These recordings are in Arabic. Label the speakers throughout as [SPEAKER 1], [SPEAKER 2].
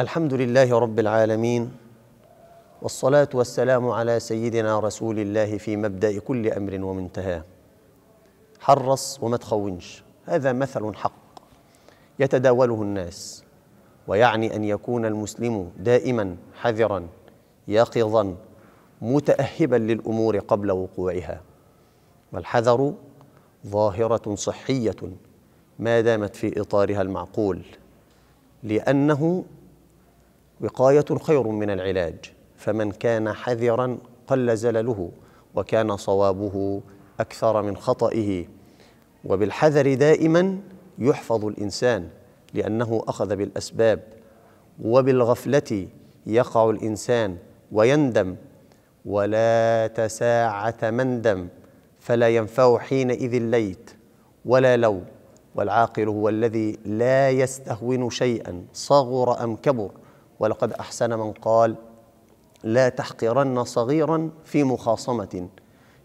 [SPEAKER 1] الحمد لله رب العالمين والصلاه والسلام على سيدنا رسول الله في مبدا كل امر ومنتهاه حرص وما تخونش هذا مثل حق يتداوله الناس ويعني ان يكون المسلم دائما حذرا يقظا متاهبا للامور قبل وقوعها والحذر ظاهره صحيه ما دامت في اطارها المعقول لانه وقاية خير من العلاج فمن كان حذرا قل زلله وكان صوابه أكثر من خطئه وبالحذر دائما يحفظ الإنسان لأنه أخذ بالأسباب وبالغفلة يقع الإنسان ويندم ولا تساعة مندم فلا ينفع حينئذ الليت ولا لو والعاقل هو الذي لا يستهون شيئا صغر أم كبر ولقد احسن من قال لا تحقرن صغيرا في مخاصمه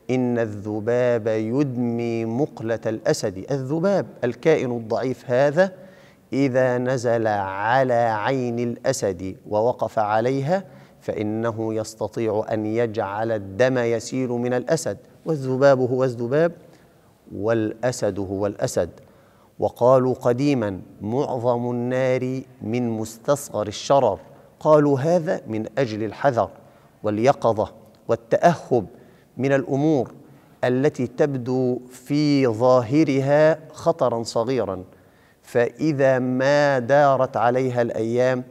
[SPEAKER 1] ان الذباب يدمي مقله الاسد الذباب الكائن الضعيف هذا اذا نزل على عين الاسد ووقف عليها فانه يستطيع ان يجعل الدم يسيل من الاسد والذباب هو الذباب والاسد هو الاسد وقالوا قديما معظم النار من مستصغر الشرر قالوا هذا من اجل الحذر واليقظه والتاهب من الامور التي تبدو في ظاهرها خطرا صغيرا فاذا ما دارت عليها الايام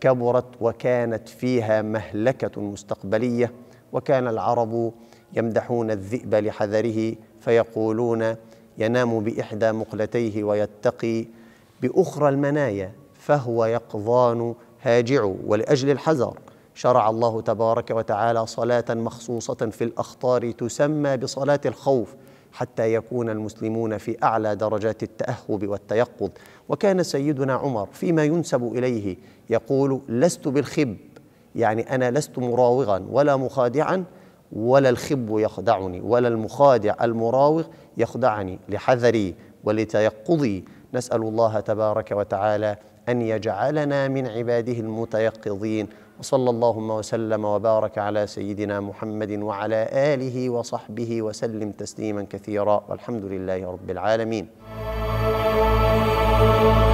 [SPEAKER 1] كبرت وكانت فيها مهلكه مستقبليه وكان العرب يمدحون الذئب لحذره فيقولون ينام باحدى مقلتيه ويتقي باخرى المنايا فهو يقظان هاجعوا ولاجل الحذر شرع الله تبارك وتعالى صلاه مخصوصه في الاخطار تسمى بصلاه الخوف حتى يكون المسلمون في اعلى درجات التاهب والتيقظ وكان سيدنا عمر فيما ينسب اليه يقول لست بالخب يعني انا لست مراوغا ولا مخادعا ولا الخب يخدعني ولا المخادع المراوغ يخدعني لحذري ولتيقظي نسال الله تبارك وتعالى ان يجعلنا من عباده المتيقظين وصلى اللهم وسلم وبارك على سيدنا محمد وعلى اله وصحبه وسلم تسليما كثيرا والحمد لله رب العالمين